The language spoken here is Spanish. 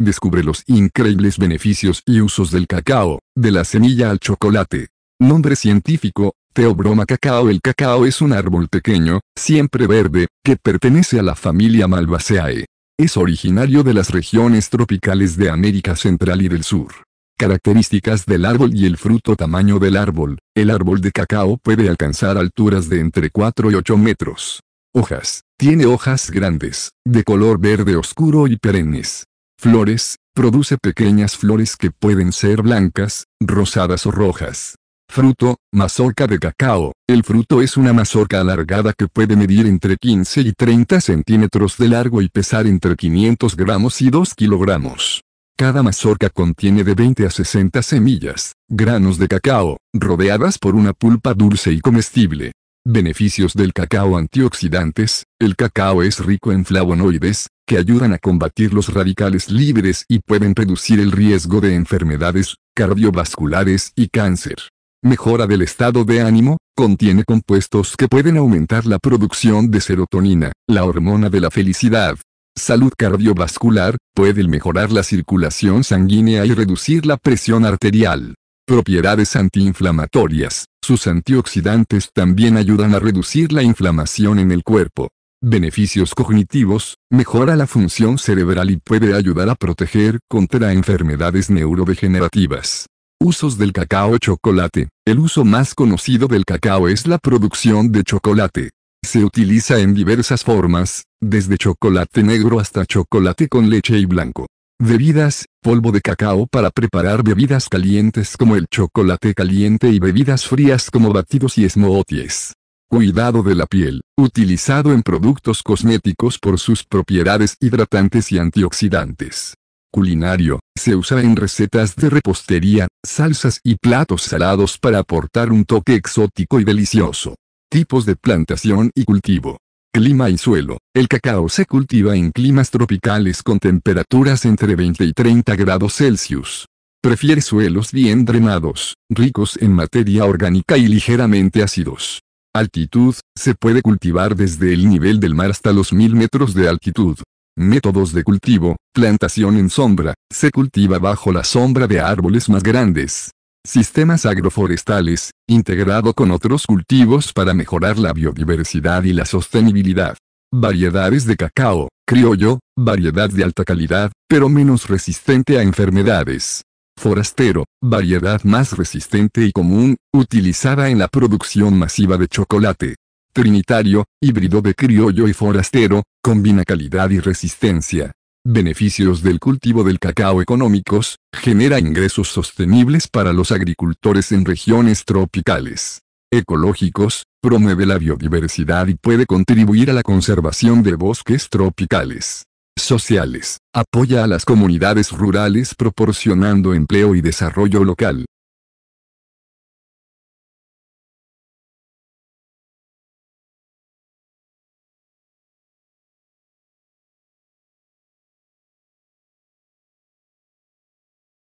Descubre los increíbles beneficios y usos del cacao, de la semilla al chocolate. Nombre científico, Teobroma cacao. El cacao es un árbol pequeño, siempre verde, que pertenece a la familia Malvaceae. Es originario de las regiones tropicales de América Central y del Sur. Características del árbol y el fruto tamaño del árbol. El árbol de cacao puede alcanzar alturas de entre 4 y 8 metros. Hojas. Tiene hojas grandes, de color verde oscuro y perennes. Flores, produce pequeñas flores que pueden ser blancas, rosadas o rojas. Fruto, mazorca de cacao. El fruto es una mazorca alargada que puede medir entre 15 y 30 centímetros de largo y pesar entre 500 gramos y 2 kilogramos. Cada mazorca contiene de 20 a 60 semillas, granos de cacao, rodeadas por una pulpa dulce y comestible. Beneficios del cacao antioxidantes, el cacao es rico en flavonoides, que ayudan a combatir los radicales libres y pueden reducir el riesgo de enfermedades cardiovasculares y cáncer. Mejora del estado de ánimo, contiene compuestos que pueden aumentar la producción de serotonina, la hormona de la felicidad. Salud cardiovascular, puede mejorar la circulación sanguínea y reducir la presión arterial. Propiedades antiinflamatorias, sus antioxidantes también ayudan a reducir la inflamación en el cuerpo. Beneficios cognitivos, mejora la función cerebral y puede ayudar a proteger contra enfermedades neurodegenerativas. Usos del cacao chocolate. El uso más conocido del cacao es la producción de chocolate. Se utiliza en diversas formas, desde chocolate negro hasta chocolate con leche y blanco. Bebidas, polvo de cacao para preparar bebidas calientes como el chocolate caliente y bebidas frías como batidos y smoothies. Cuidado de la piel, utilizado en productos cosméticos por sus propiedades hidratantes y antioxidantes. Culinario, se usa en recetas de repostería, salsas y platos salados para aportar un toque exótico y delicioso. Tipos de plantación y cultivo. Clima y suelo. El cacao se cultiva en climas tropicales con temperaturas entre 20 y 30 grados Celsius. Prefiere suelos bien drenados, ricos en materia orgánica y ligeramente ácidos. Altitud, se puede cultivar desde el nivel del mar hasta los mil metros de altitud. Métodos de cultivo, plantación en sombra, se cultiva bajo la sombra de árboles más grandes. Sistemas agroforestales, integrado con otros cultivos para mejorar la biodiversidad y la sostenibilidad. Variedades de cacao, criollo, variedad de alta calidad, pero menos resistente a enfermedades forastero, variedad más resistente y común, utilizada en la producción masiva de chocolate. Trinitario, híbrido de criollo y forastero, combina calidad y resistencia. Beneficios del cultivo del cacao económicos, genera ingresos sostenibles para los agricultores en regiones tropicales. Ecológicos, promueve la biodiversidad y puede contribuir a la conservación de bosques tropicales sociales. Apoya a las comunidades rurales proporcionando empleo y desarrollo local.